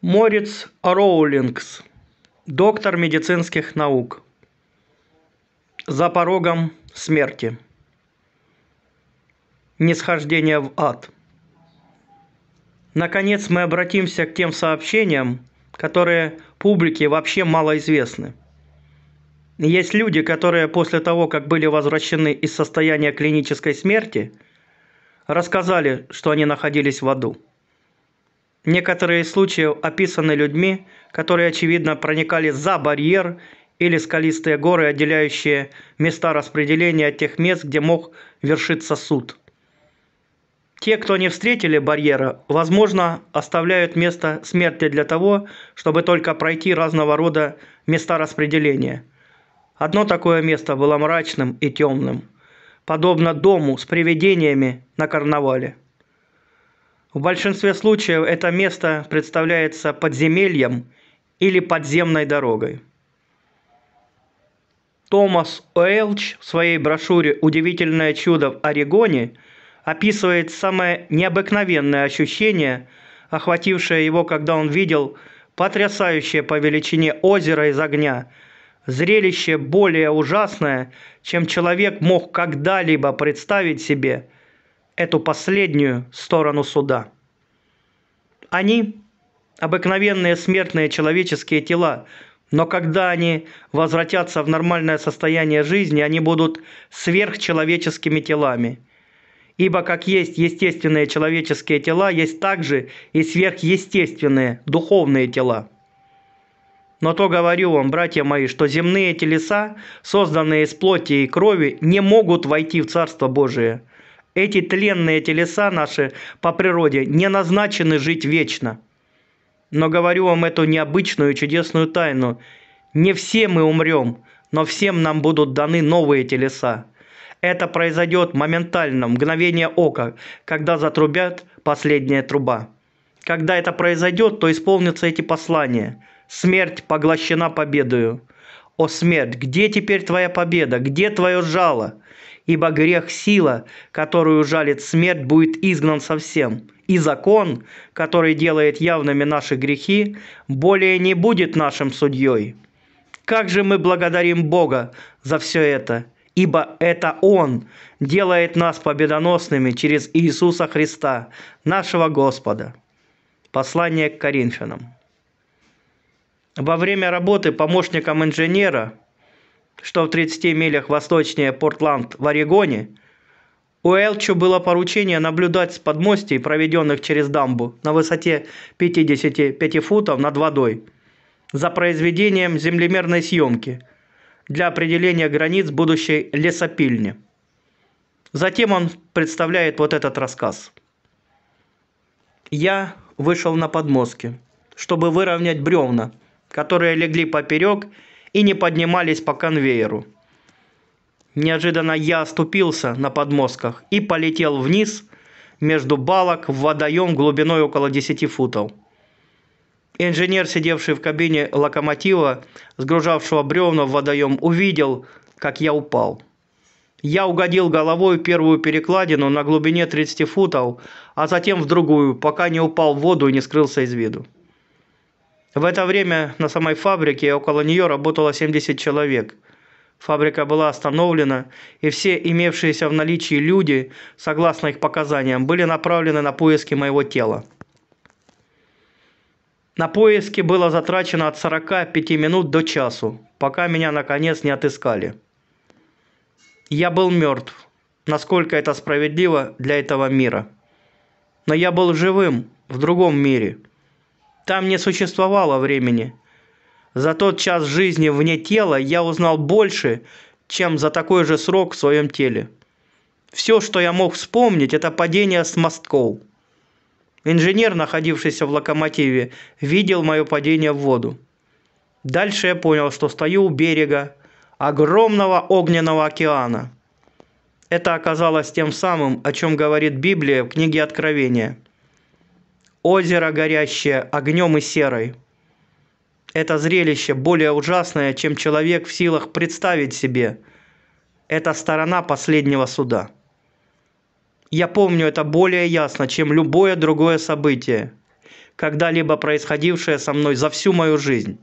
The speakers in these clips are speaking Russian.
морец роулингс доктор медицинских наук за порогом смерти нисхождение в ад наконец мы обратимся к тем сообщениям которые публике вообще малоизвестны есть люди которые после того как были возвращены из состояния клинической смерти рассказали что они находились в аду некоторые случаи описаны людьми которые очевидно проникали за барьер или скалистые горы отделяющие места распределения от тех мест где мог вершиться суд те кто не встретили барьера возможно оставляют место смерти для того чтобы только пройти разного рода места распределения одно такое место было мрачным и темным подобно дому с привидениями на карнавале в большинстве случаев это место представляется подземельем или подземной дорогой. Томас Уэлч в своей брошюре «Удивительное чудо в Орегоне» описывает самое необыкновенное ощущение, охватившее его, когда он видел потрясающее по величине озеро из огня, зрелище более ужасное, чем человек мог когда-либо представить себе – эту последнюю сторону суда. Они – обыкновенные смертные человеческие тела, но когда они возвратятся в нормальное состояние жизни, они будут сверхчеловеческими телами. Ибо как есть естественные человеческие тела, есть также и сверхъестественные духовные тела. Но то говорю вам, братья мои, что земные телеса, созданные из плоти и крови, не могут войти в Царство Божие – эти тленные телеса наши по природе не назначены жить вечно. Но говорю вам эту необычную чудесную тайну. Не все мы умрем, но всем нам будут даны новые телеса. Это произойдет моментально, мгновение ока, когда затрубят последняя труба. Когда это произойдет, то исполнятся эти послания. Смерть поглощена победою. О смерть, где теперь твоя победа? Где твое жало? ибо грех сила, которую жалит смерть, будет изгнан совсем. И закон, который делает явными наши грехи, более не будет нашим судьей. Как же мы благодарим Бога за все это, ибо это Он делает нас победоносными через Иисуса Христа, нашего Господа. Послание к Коринфянам. Во время работы помощником инженера – что в 30 милях восточнее Портланд в Орегоне, у Элчу было поручение наблюдать с подмостей, проведенных через дамбу на высоте 55 футов над водой, за произведением землемерной съемки для определения границ будущей лесопильни. Затем он представляет вот этот рассказ. Я вышел на подмостки, чтобы выровнять бревна, которые легли поперек и не поднимались по конвейеру. Неожиданно я оступился на подмостках и полетел вниз между балок в водоем глубиной около 10 футов. Инженер, сидевший в кабине локомотива, сгружавшего бревна в водоем, увидел, как я упал. Я угодил головой первую перекладину на глубине 30 футов, а затем в другую, пока не упал в воду и не скрылся из виду. В это время на самой фабрике около нее работало 70 человек. Фабрика была остановлена, и все имевшиеся в наличии люди, согласно их показаниям, были направлены на поиски моего тела. На поиски было затрачено от 45 минут до часу, пока меня наконец не отыскали. Я был мертв, насколько это справедливо для этого мира. Но я был живым в другом мире – там не существовало времени. За тот час жизни вне тела я узнал больше, чем за такой же срок в своем теле. Все, что я мог вспомнить, это падение с мостков. Инженер, находившийся в локомотиве, видел мое падение в воду. Дальше я понял, что стою у берега огромного огненного океана. Это оказалось тем самым, о чем говорит Библия в книге Откровения – озеро горящее огнем и серой. Это зрелище более ужасное, чем человек в силах представить себе. Это сторона последнего суда. Я помню это более ясно, чем любое другое событие, когда-либо происходившее со мной за всю мою жизнь.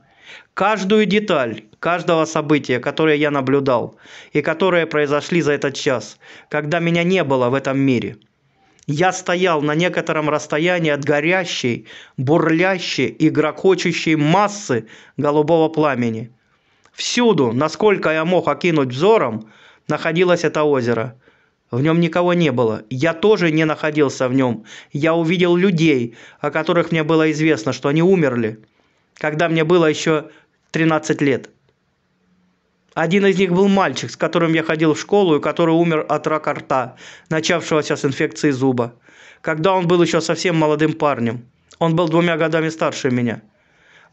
Каждую деталь каждого события, которое я наблюдал, и которые произошли за этот час, когда меня не было в этом мире – я стоял на некотором расстоянии от горящей, бурлящей и грохочущей массы голубого пламени. Всюду, насколько я мог окинуть взором, находилось это озеро. В нем никого не было. Я тоже не находился в нем. Я увидел людей, о которых мне было известно, что они умерли, когда мне было еще 13 лет. Один из них был мальчик, с которым я ходил в школу и который умер от рака рта, начавшегося с инфекции зуба, когда он был еще совсем молодым парнем. Он был двумя годами старше меня.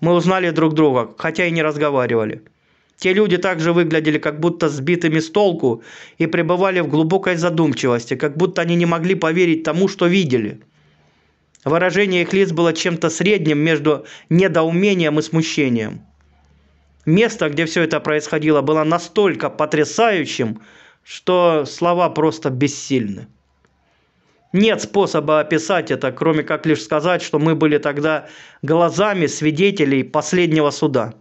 Мы узнали друг друга, хотя и не разговаривали. Те люди также выглядели как будто сбитыми с толку и пребывали в глубокой задумчивости, как будто они не могли поверить тому, что видели. Выражение их лиц было чем-то средним между недоумением и смущением место, где все это происходило, было настолько потрясающим, что слова просто бессильны. Нет способа описать это, кроме как лишь сказать, что мы были тогда глазами свидетелей последнего суда.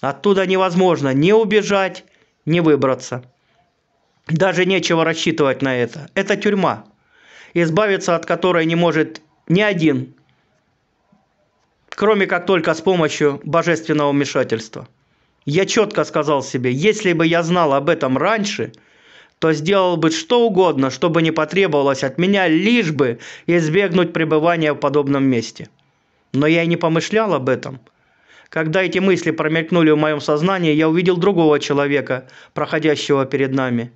Оттуда невозможно ни убежать, ни выбраться. Даже нечего рассчитывать на это. Это тюрьма, избавиться от которой не может ни один кроме как только с помощью божественного вмешательства. Я четко сказал себе, если бы я знал об этом раньше, то сделал бы что угодно, чтобы не потребовалось от меня, лишь бы избегнуть пребывания в подобном месте. Но я и не помышлял об этом. Когда эти мысли промелькнули в моем сознании, я увидел другого человека, проходящего перед нами.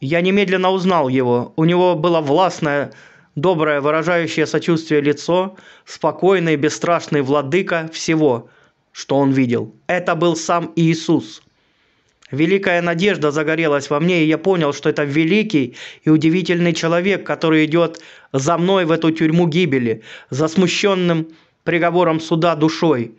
Я немедленно узнал его. У него было властное доброе, выражающее сочувствие лицо, спокойный, бесстрашный владыка всего, что он видел. Это был сам Иисус. Великая надежда загорелась во мне, и я понял, что это великий и удивительный человек, который идет за мной в эту тюрьму гибели, за смущенным приговором суда душой,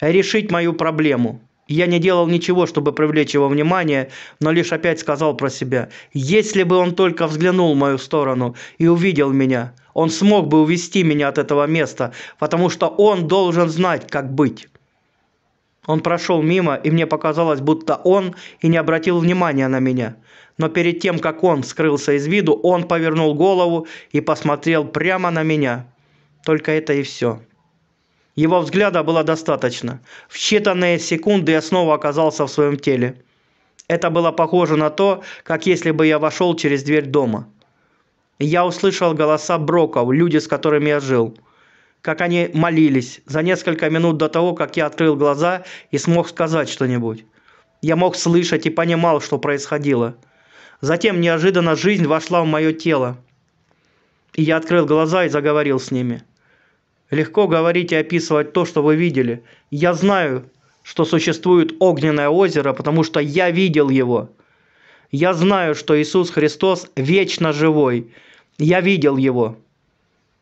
решить мою проблему. Я не делал ничего, чтобы привлечь его внимание, но лишь опять сказал про себя. Если бы он только взглянул в мою сторону и увидел меня, он смог бы увести меня от этого места, потому что он должен знать, как быть. Он прошел мимо, и мне показалось, будто он и не обратил внимания на меня. Но перед тем, как он скрылся из виду, он повернул голову и посмотрел прямо на меня. Только это и все. Его взгляда было достаточно. В считанные секунды я снова оказался в своем теле. Это было похоже на то, как если бы я вошел через дверь дома. Я услышал голоса броков, люди, с которыми я жил. Как они молились за несколько минут до того, как я открыл глаза и смог сказать что-нибудь. Я мог слышать и понимал, что происходило. Затем неожиданно жизнь вошла в мое тело. И я открыл глаза и заговорил с ними. Легко говорить и описывать то, что вы видели. Я знаю, что существует огненное озеро, потому что я видел его. Я знаю, что Иисус Христос вечно живой. Я видел его.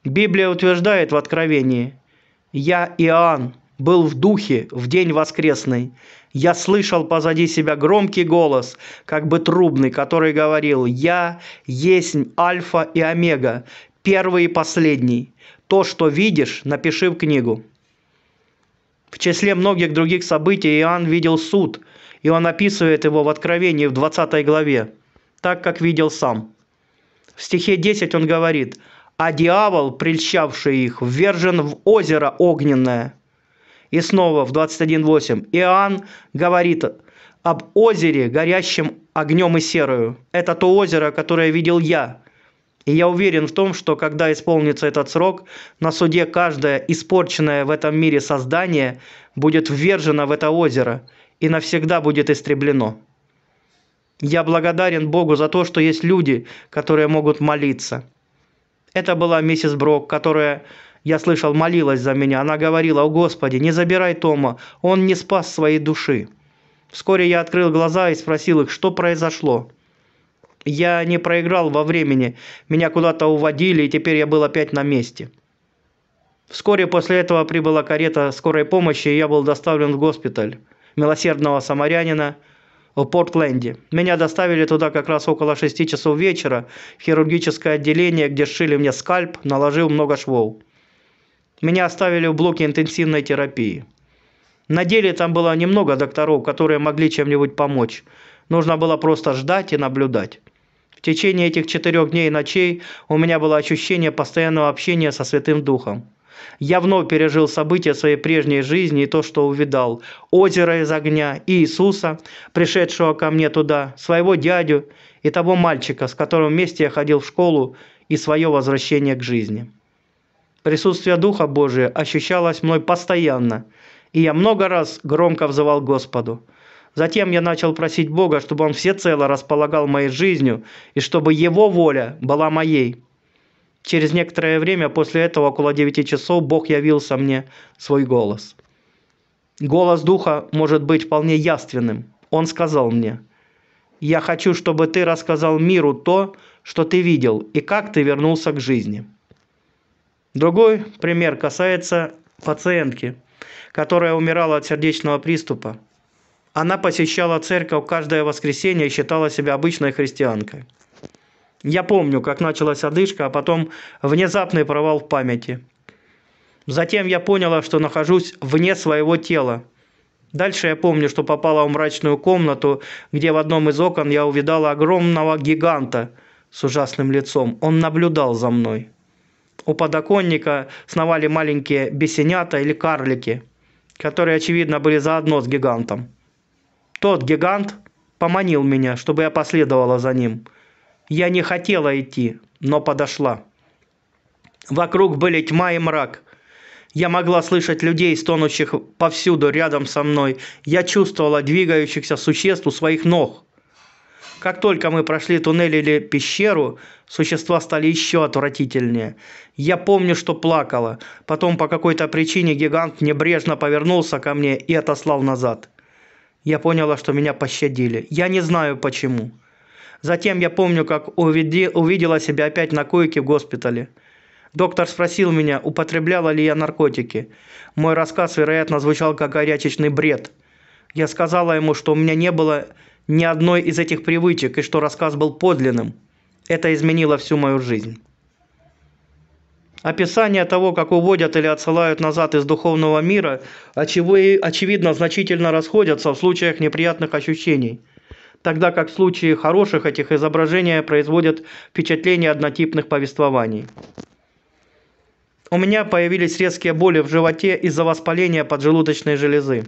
Библия утверждает в Откровении. Я, Иоанн, был в духе в день воскресный. Я слышал позади себя громкий голос, как бы трубный, который говорил «Я есть Альфа и Омега, первый и последний, то, что видишь, напиши в книгу. В числе многих других событий Иоанн видел суд, и он описывает его в Откровении в 20 главе, так как видел сам. В стихе 10 он говорит, «А дьявол, прельщавший их, ввержен в озеро огненное». И снова в 21.8 Иоанн говорит об озере, горящем огнем и серою. Это то озеро, которое видел я, и я уверен в том, что когда исполнится этот срок, на суде каждое испорченное в этом мире создание будет ввержено в это озеро и навсегда будет истреблено. Я благодарен Богу за то, что есть люди, которые могут молиться. Это была миссис Брок, которая, я слышал, молилась за меня. Она говорила, «О Господи, не забирай Тома, он не спас своей души». Вскоре я открыл глаза и спросил их, что произошло. Я не проиграл во времени, меня куда-то уводили, и теперь я был опять на месте. Вскоре после этого прибыла карета скорой помощи, и я был доставлен в госпиталь милосердного самарянина в Портленде. Меня доставили туда как раз около 6 часов вечера, в хирургическое отделение, где сшили мне скальп, наложил много швов. Меня оставили в блоке интенсивной терапии. На деле там было немного докторов, которые могли чем-нибудь помочь. Нужно было просто ждать и наблюдать. В течение этих четырех дней и ночей у меня было ощущение постоянного общения со Святым Духом. Я вновь пережил события своей прежней жизни и то, что увидал. Озеро из огня, и Иисуса, пришедшего ко мне туда, своего дядю и того мальчика, с которым вместе я ходил в школу, и свое возвращение к жизни. Присутствие Духа Божия ощущалось мной постоянно, и я много раз громко взывал Господу – Затем я начал просить Бога, чтобы Он всецело располагал моей жизнью и чтобы Его воля была моей. Через некоторое время после этого, около 9 часов, Бог явился мне свой голос. Голос Духа может быть вполне яственным. Он сказал мне, «Я хочу, чтобы ты рассказал миру то, что ты видел, и как ты вернулся к жизни». Другой пример касается пациентки, которая умирала от сердечного приступа. Она посещала церковь каждое воскресенье и считала себя обычной христианкой. Я помню, как началась одышка, а потом внезапный провал в памяти. Затем я поняла, что нахожусь вне своего тела. Дальше я помню, что попала в мрачную комнату, где в одном из окон я увидала огромного гиганта с ужасным лицом. Он наблюдал за мной. У подоконника сновали маленькие бесенята или карлики, которые, очевидно, были заодно с гигантом. Тот гигант поманил меня, чтобы я последовала за ним. Я не хотела идти, но подошла. Вокруг были тьма и мрак. Я могла слышать людей, стонущих повсюду рядом со мной. Я чувствовала двигающихся существ у своих ног. Как только мы прошли туннель или пещеру, существа стали еще отвратительнее. Я помню, что плакала. Потом по какой-то причине гигант небрежно повернулся ко мне и отослал назад я поняла, что меня пощадили. Я не знаю почему. Затем я помню, как увиди, увидела себя опять на койке в госпитале. Доктор спросил меня, употребляла ли я наркотики. Мой рассказ, вероятно, звучал как горячечный бред. Я сказала ему, что у меня не было ни одной из этих привычек и что рассказ был подлинным. Это изменило всю мою жизнь. Описание того, как уводят или отсылают назад из духовного мира, очевидно, значительно расходятся в случаях неприятных ощущений, тогда как в случае хороших этих изображения производят впечатление однотипных повествований. У меня появились резкие боли в животе из-за воспаления поджелудочной железы.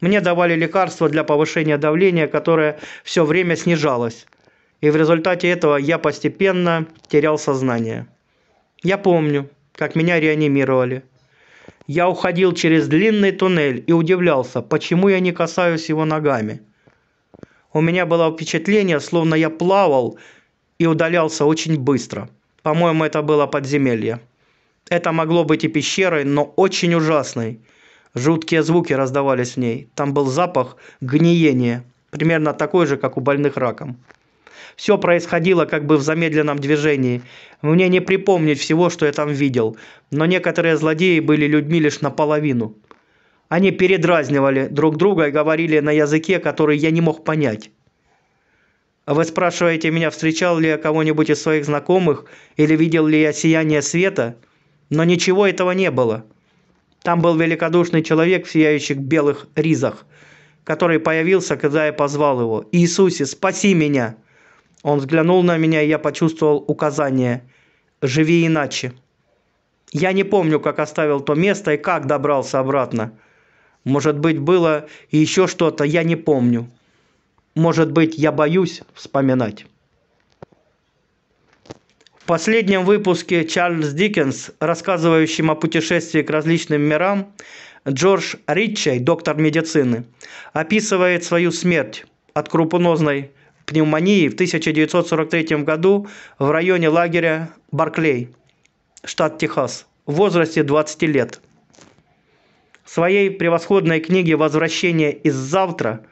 Мне давали лекарства для повышения давления, которое все время снижалось. И в результате этого я постепенно терял сознание я помню как меня реанимировали я уходил через длинный туннель и удивлялся почему я не касаюсь его ногами у меня было впечатление словно я плавал и удалялся очень быстро по моему это было подземелье это могло быть и пещерой но очень ужасной жуткие звуки раздавались в ней там был запах гниения примерно такой же как у больных раком все происходило как бы в замедленном движении. Мне не припомнить всего, что я там видел. Но некоторые злодеи были людьми лишь наполовину. Они передразнивали друг друга и говорили на языке, который я не мог понять. А вы спрашиваете меня, встречал ли я кого-нибудь из своих знакомых или видел ли я сияние света? Но ничего этого не было. Там был великодушный человек в сияющих белых ризах, который появился, когда я позвал его. «Иисусе, спаси меня!» Он взглянул на меня, и я почувствовал указание. «Живи иначе». Я не помню, как оставил то место и как добрался обратно. Может быть, было еще что-то, я не помню. Может быть, я боюсь вспоминать. В последнем выпуске Чарльз Диккенс, рассказывающим о путешествии к различным мирам, Джордж Ритчей, доктор медицины, описывает свою смерть от крупнозной пневмонии в 1943 году в районе лагеря Барклей, штат Техас, в возрасте 20 лет. В своей превосходной книге «Возвращение из завтра»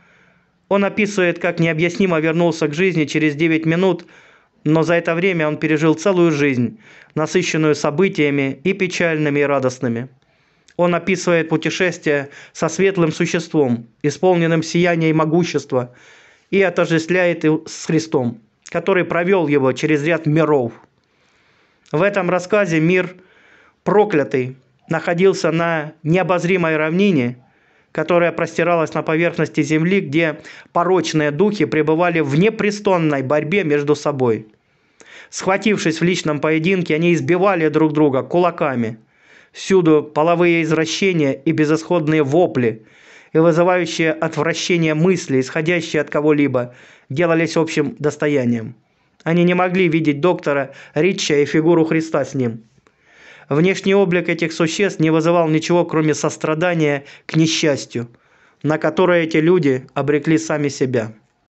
он описывает, как необъяснимо вернулся к жизни через 9 минут, но за это время он пережил целую жизнь, насыщенную событиями и печальными, и радостными. Он описывает путешествие со светлым существом, исполненным сияния и могущества – и отождествляет с Христом, который провел его через ряд миров. В этом рассказе мир проклятый находился на необозримой равнине, которая простиралась на поверхности земли, где порочные духи пребывали в непрестанной борьбе между собой. Схватившись в личном поединке, они избивали друг друга кулаками. Всюду половые извращения и безысходные вопли – и вызывающие отвращение мысли, исходящие от кого-либо, делались общим достоянием. Они не могли видеть доктора Рича и фигуру Христа с ним. Внешний облик этих существ не вызывал ничего, кроме сострадания к несчастью, на которое эти люди обрекли сами себя.